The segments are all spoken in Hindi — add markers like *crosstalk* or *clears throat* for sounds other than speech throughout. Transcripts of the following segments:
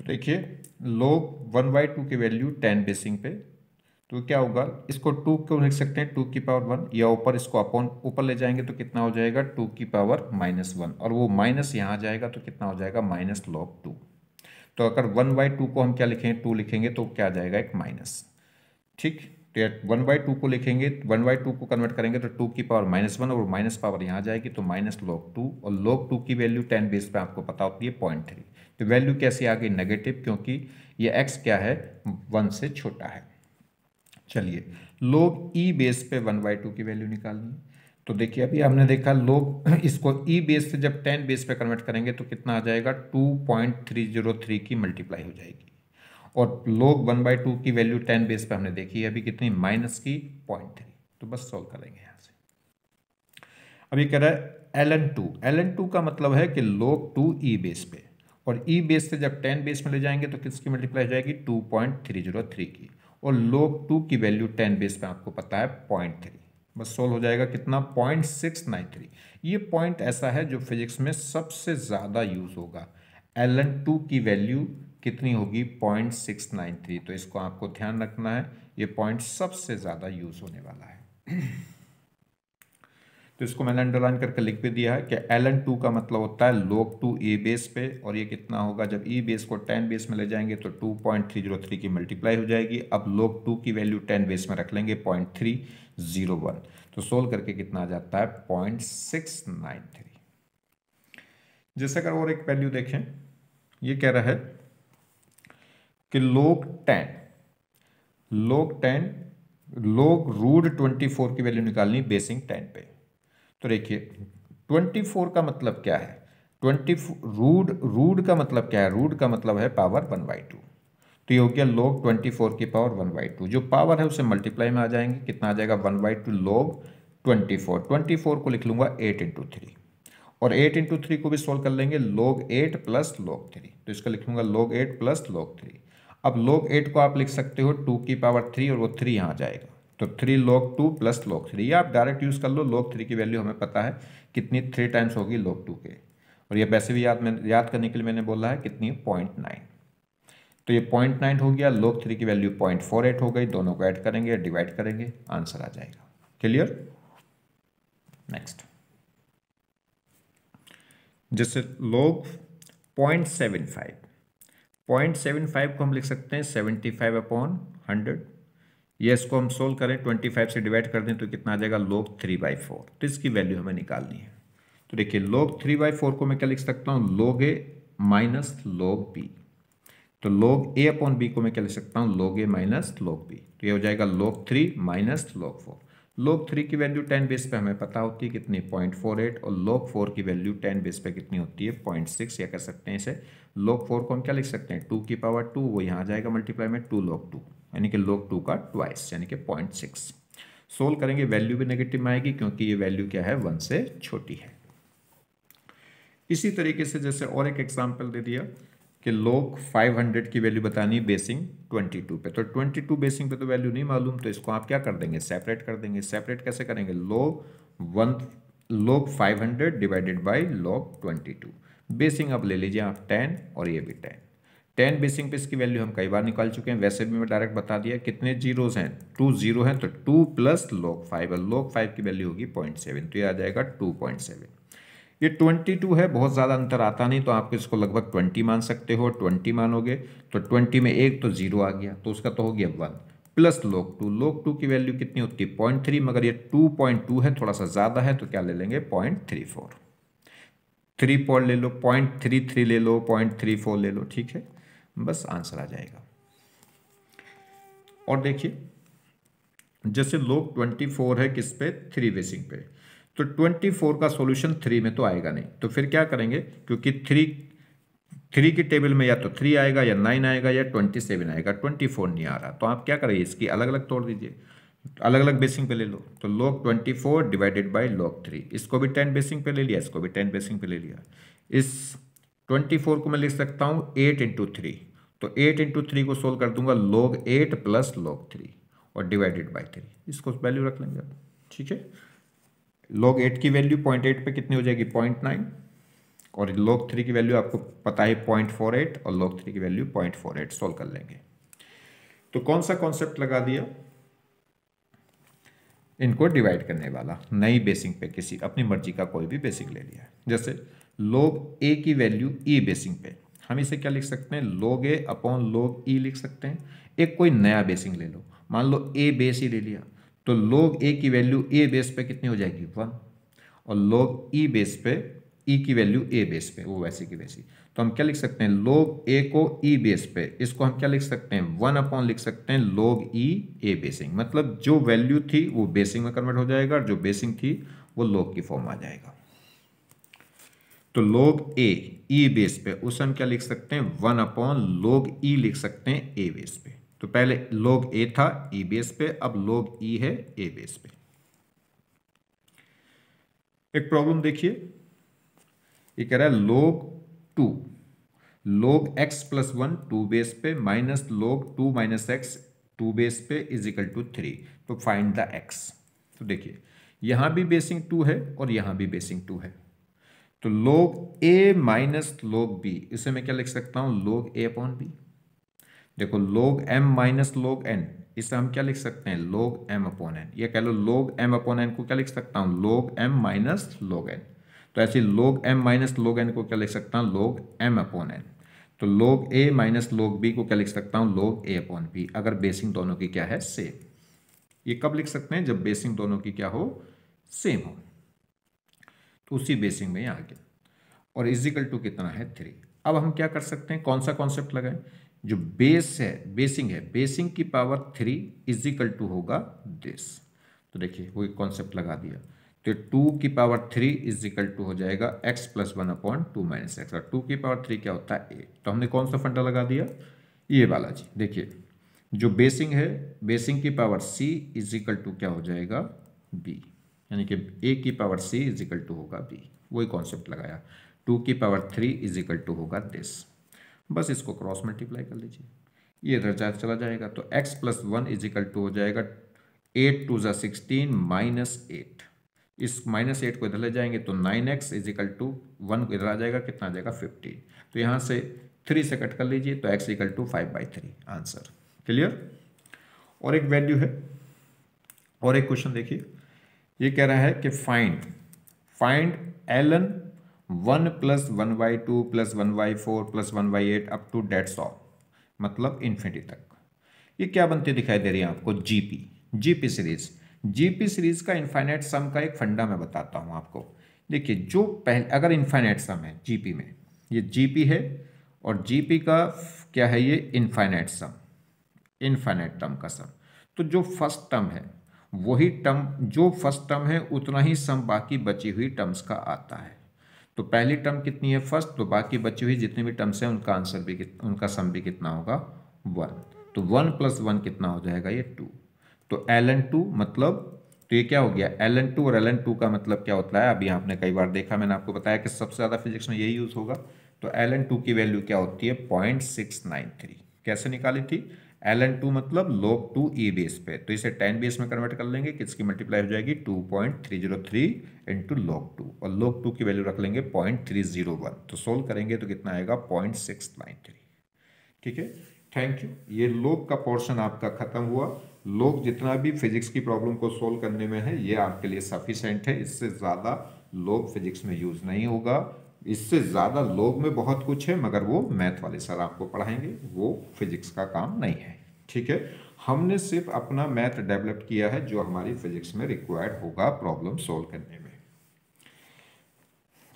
तो देखिए लोग वन बाई टू की वैल्यू टेन बेसिंग पे तो क्या होगा इसको टू क्यों लिख सकते हैं टू की पावर वन या ऊपर इसको अपॉन ऊपर ले जाएंगे तो कितना हो जाएगा टू की पावर माइनस वन और वो माइनस यहाँ जाएगा तो कितना हो जाएगा माइनस लॉग टू तो अगर वन बाई टू को हम क्या लिखें टू लिखेंगे तो क्या आ जाएगा एक माइनस ठीक वन बाई टू को लिखेंगे वन बाई टू को कन्वर्ट करेंगे तो टू की पावर माइनस वन और माइनस पावर यहाँ जाएगी तो माइनस लॉग टू और लॉग टू की वैल्यू टेन बेस पे आपको पता होती है पॉइंट थ्री तो वैल्यू कैसे आ गई नेगेटिव क्योंकि ये एक्स क्या है वन से छोटा है चलिए लोग ई बेस पे वन बाई टू की वैल्यू निकालनी है तो देखिए अभी हमने देखा लोग *clears throat* इसको ई e बेस से जब टेन बेस पे कन्वर्ट करेंगे तो कितना आ जाएगा two point three zero three की मल्टीप्लाई हो जाएगी और लोग वन बाई टू की वैल्यू टेन बेस पे हमने देखी है अभी कितनी माइनस की पॉइंट थ्री तो बस सॉल्व करेंगे यहाँ से अभी कह रहा है L N two L N two का मतलब है कि लोग टू ई बेस पे और ई e बेस से जब टेन बेस में ले जाएंगे तो किसकी मल्टीप्लाई हो जाएगी two point three zero three की और लोग टू की वैल्यू टेन बेस पे आपको पता है पॉइंट थ्री बस सोल्व हो जाएगा कितना पॉइंट सिक्स नाइन थ्री ये पॉइंट ऐसा है जो फिजिक्स में सबसे ज़्यादा यूज़ होगा एल एन टू की वैल्यू कितनी होगी पॉइंट सिक्स नाइन थ्री तो इसको आपको ध्यान रखना है ये पॉइंट सबसे ज़्यादा यूज़ होने वाला है तो इसको मैंने अंडरलाइन करके लिख भी दिया है कि एल एन टू का मतलब होता है लोक टू ए बेस पे और ये कितना होगा जब ई e बेस को टेन बेस में ले जाएंगे तो two point three zero three की मल्टीप्लाई हो जाएगी अब लोक टू की वैल्यू टेन बेस में रख लेंगे पॉइंट थ्री जीरो वन तो सोल्व करके कितना आ जाता है पॉइंट सिक्स नाइन थ्री जैसे अगर और एक वैल्यू देखें ये कह रहा है कि लोग ten log ten log root twenty four की वैल्यू निकालनी बेसिंग टेन पे तो देखिए ट्वेंटी फोर का मतलब क्या है ट्वेंटी रूड रूड का मतलब क्या है रूड का मतलब है पावर वन बाई टू तो ये हो गया लोग ट्वेंटी फोर की पावर वन बाई टू जो पावर है उसे मल्टीप्लाई में आ जाएंगे कितना आ जाएगा one by two log twenty four twenty four को लिख लूंगा एट इंटू थ्री और एट इंटू थ्री को भी सॉल्व कर लेंगे लोग एट प्लस लोग थ्री तो इसका लिख लूंगा log eight plus log three अब log एट को आप लिख सकते हो टू की पावर थ्री और वो थ्री यहाँ जाएगा तो three log two plus log three ये आप डायरेक्ट यूज़ कर लो लॉग थ्री की वैल्यू हमें पता है कितनी थ्री टाइम्स होगी लॉग टू के और ये वैसे भी याद मैंने याद करने के लिए मैंने बोला है कितनी पॉइंट नाइन तो ये पॉइंट नाइन हो गया लॉग थ्री की वैल्यू पॉइंट फोर एट हो गई दोनों को ऐड करेंगे डिवाइड करेंगे आंसर आ जाएगा क्लियर नेक्स्ट जैसे log point seven five point seven five को हम लिख सकते हैं सेवेंटी फाइव अपॉन हंड्रेड ये इसको हम सोल्व करें ट्वेंटी फाइव से डिवाइड कर दें तो कितना आ जाएगा लोग थ्री बाई फोर तो इसकी वैल्यू हमें निकालनी है तो देखिए लोग थ्री बाई फोर को मैं क्या लिख सकता हूँ लोग ए माइनस लोग बी तो लोग ए अपॉन बी को मैं क्या लिख सकता हूँ लोग ए माइनस लोग बी तो ये हो जाएगा log three minus log four log three की वैल्यू टेन बेस पे हमें पता होती है कितनी पॉइंट फोर एट और लोग फोर की वैल्यू टेन बेस पे कितनी होती है पॉइंट सिक्स या कह सकते हैं इसे लोग फोर को हम क्या लिख सकते हैं टू की पावर टू वो यहाँ आ जाएगा मल्टीप्लाई में टू लोग टू यानी कि लोग टू का ट्वाइस यानी कि पॉइंट सिक्स सोल्व करेंगे वैल्यू भी नेगेटिव में आएगी क्योंकि ये वैल्यू क्या है वन से छोटी है इसी तरीके से जैसे और एक एग्जाम्पल दे दिया कि लोग 500 की वैल्यू बतानी बेसिंग 22 पे तो 22 बेसिंग पे तो वैल्यू नहीं मालूम तो इसको आप क्या कर देंगे सेपरेट कर देंगे सेपरेट कैसे करेंगे लोग वन लोग 500 डिवाइडेड बाय लोग 22 बेसिंग अब ले लीजिए आप 10 और ये भी 10 10 बेसिंग पे इसकी वैल्यू हम कई बार निकाल चुके हैं वैसे भी मैं डायरेक्ट बता दिया कितने जीरोज हैं टू जीरो हैं तो टू प्लस लोक फाइव और लोक फाइव की वैल्यू होगी पॉइंट सेवन तो ये आ जाएगा टू पॉइंट सेवन ये ट्वेंटी टू है बहुत ज़्यादा अंतर आता नहीं तो आप इसको लगभग ट्वेंटी मान सकते हो ट्वेंटी मानोगे तो ट्वेंटी में एक तो जीरो आ गया तो उसका तो हो गया one plus log two log two की वैल्यू कितनी होती है पॉइंट थ्री मगर ये टू पॉइंट टू है थोड़ा सा ज़्यादा है तो क्या ले लेंगे point three four three point ले लो पॉइंट थ्री थ्री ले लो पॉइंट थ्री फोर ले लो ठीक है बस आंसर आ जाएगा और देखिए जैसे लोक ट्वेंटी फोर है किस पे थ्री बेसिंग पे तो ट्वेंटी फोर का सॉल्यूशन थ्री में तो आएगा नहीं तो फिर क्या करेंगे क्योंकि थ्री थ्री की टेबल में या तो थ्री आएगा या नाइन आएगा या ट्वेंटी सेवन आएगा ट्वेंटी फोर नहीं आ रहा तो आप क्या करिए इसकी अलग अलग तोड़ दीजिए अलग अलग बेसिंग पे ले लो तो log twenty four divided by log three इसको भी टेन बेसिंग पे ले लिया इसको भी टेन बेसिंग पे ले लिया इस ट्वेंटी फोर को मैं लिख सकता हूँ एट इंटू थ्री तो एट इंटू थ्री को सोल्व कर दूंगा log eight plus log three और डिवाइडेड बाई थ्री इसको वैल्यू रख लेंगे आप ठीक है लॉग एट की वैल्यू पॉइंट एट पर कितनी हो जाएगी पॉइंट नाइन और लॉग थ्री की वैल्यू आपको पता है पॉइंट फोर एट और लॉग थ्री की value point four eight solve कर लेंगे तो कौन सा कॉन्सेप्ट लगा दिया इनको डिवाइड करने वाला नई बेसिंग पे किसी अपनी मर्जी का कोई भी बेसिंग ले लिया जैसे लोग ए की वैल्यू ई बेसिंग पे हम इसे क्या लिख सकते हैं लोग ए अपॉन लोग ई लिख सकते हैं एक कोई नया बेसिंग ले लो मान लो ए बेस ही ले लिया तो लोग ए की वैल्यू ए बेस पे कितनी हो जाएगी वन और ई e बेस पे e की वैल्यू ए बेस पे वो वैसी की वैसी तो हम क्या लिख सकते हैं लोग ए को e बेस पे इसको हम क्या लिख सकते हैं वन अपॉन लिख सकते हैं लोग ई ए बेसिंग मतलब जो वैल्यू थी वो बेसिंग में कन्वर्ट हो जाएगा और जो बेसिंग थी वो लोग की फॉर्म आ जाएगा तो लोग ए e बेस पे उसे हम क्या लिख सकते हैं वन अपॉन लोग e लिख सकते हैं ए बेस पे तो पहले लोग ए था ई e बेस पे अब लोग ई e है ए बेस पे एक प्रॉब्लम देखिए ये कह रहा है log two log X plus one two base पे minus log two minus X two base पे इज इक्वल टू थ्री तो फाइंड द एक्स तो देखिए यहां भी बेसिंग टू है और यहां भी बेसिंग टू है तो लोग ए माइनस लोग बी इसे मैं क्या लिख सकता हूं लोग ए अपॉन बी देखो लोग एम माइनस लोग एन इसे हम क्या लिख सकते हैं लोग एम अपॉन एन या कह लो लोग एम अपॉन एन को क्या लिख सकता हूँ लोग एम माइनस लोग एन तो ऐसे लोग एम माइनस लोग एन को क्या लिख सकता हूँ लोग एम अपॉन एन तो लोग ए माइनस लोग बी को क्या लिख सकता हूँ लोग ए अपॉन बी अगर बेसिंग दोनों की क्या है सेम ये कब लिख सकते हैं जब बेसिंग दोनों की क्या हो सेम हो तो उसी बेसिंग में आ गया और इजिकल टू कितना है थ्री अब हम क्या कर सकते हैं कौन सा कॉन्सेप्ट लगाएं जो बेस है बेसिंग है बेसिंग की पावर थ्री इजिकल टू होगा दिस तो देखिए वही कॉन्सेप्ट लगा दिया तो टू की पावर थ्री इजिकल टू हो जाएगा x plus one upon two minus x और टू की पावर थ्री क्या होता है एट तो हमने कौन सा फंडा लगा दिया ये वाला जी देखिए जो बेसिंग है बेसिंग की पावर सी इजिकल टू क्या हो जाएगा बी यानी कि ए की पावर सी इजिकल टू होगा बी वही कॉन्सेप्ट लगाया टू की पावर थ्री इजिकल टू होगा दिस बस इसको क्रॉस मल्टीप्लाई कर लीजिए ये इधर जा चला जाएगा तो x plus one equal two हो जाएगा एट टू ज़ा सिक्सटीन माइनस एट इस माइनस एट को इधर ले जाएंगे तो nine x equal two one को इधर आ जाएगा कितना आ जाएगा फिफ्टीन तो यहाँ से थ्री से कट कर लीजिए तो x equal two five by three answer clear और एक वैल्यू है और एक क्वेश्चन देखिए ये कह रहा है कि फाइंड फाइंड एलन one plus one by two plus one by four plus one by eight up to date so मतलब इन्फिनिटी तक ये क्या बनती दिखाई दे रही है आपको GP GP series GP series का इन्फाइनाइट सम का एक फंडा मैं बताता हूँ आपको देखिए जो पहले अगर इन्फाइनाइट सम है जीपी में ये जीपी है और जीपी का क्या है ये इन्फाइनाइट सम इन्फाइनाइट टर्म का सम तो जो फर्स्ट टर्म है वही टर्म जो फर्स्ट टर्म है उतना ही सम बाकी बची हुई टर्म्स का आता है तो पहली टर्म कितनी है फर्स्ट तो बाकी बची हुई जितनी भी टर्म्स हैं उनका आंसर भी उनका सम भी कितना होगा वन तो वन प्लस वन कितना हो जाएगा ये टू तो एल एन टू मतलब तो ये क्या हो गया एल एन टू और एल एन टू का मतलब क्या होता है अभी आपने कई बार देखा मैंने आपको बताया कि सबसे ज़्यादा फिजिक्स में यही यूज़ होगा तो एल एन टू की वैल्यू क्या होती है पॉइंट सिक्स नाइन थ्री कैसे निकाली थी एल एन टू मतलब लोग टू ई बेस पे तो इसे टेन बेस में कन्वर्ट कर लेंगे किसकी मल्टीप्लाई हो जाएगी two point three zero three into log two और लोक टू की वैल्यू रख लेंगे पॉइंट थ्री जीरो वन तो सोल्व करेंगे तो कितना आएगा पॉइंट सिक्स नाइन थ्री ठीक है थैंक यू ये लोग का पोर्शन आपका खत्म हुआ लोग जितना भी फिजिक्स की प्रॉब्लम को सोल्व करने में है ये आपके लिए सफिशेंट है इससे ज़्यादा लोग फिजिक्स में यूज़ नहीं होगा इससे ज़्यादा लोग में बहुत कुछ है मगर वो मैथ वाले सर आपको पढ़ाएंगे वो फिजिक्स का काम नहीं है ठीक है हमने सिर्फ अपना मैथ डेवलप किया है जो हमारी फिजिक्स में रिक्वायर्ड होगा प्रॉब्लम सॉल्व करने में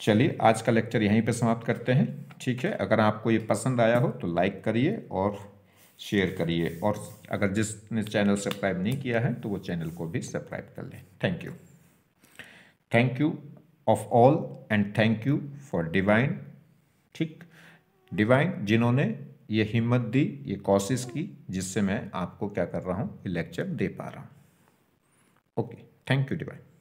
चलिए आज का लेक्चर यहीं पे समाप्त करते हैं ठीक है अगर आपको ये पसंद आया हो तो लाइक करिए और शेयर करिए और अगर जिसने चैनल सब्सक्राइब नहीं किया है तो वो चैनल को भी सब्सक्राइब कर लें thank you thank you of all and thank you for divine ठीक डिवाइन जिन्होंने ये हिम्मत दी ये कोशिश की जिससे मैं आपको क्या कर रहा हूँ ये लेक्चर दे पा रहा हूँ ओके थैंक यू डिवाइन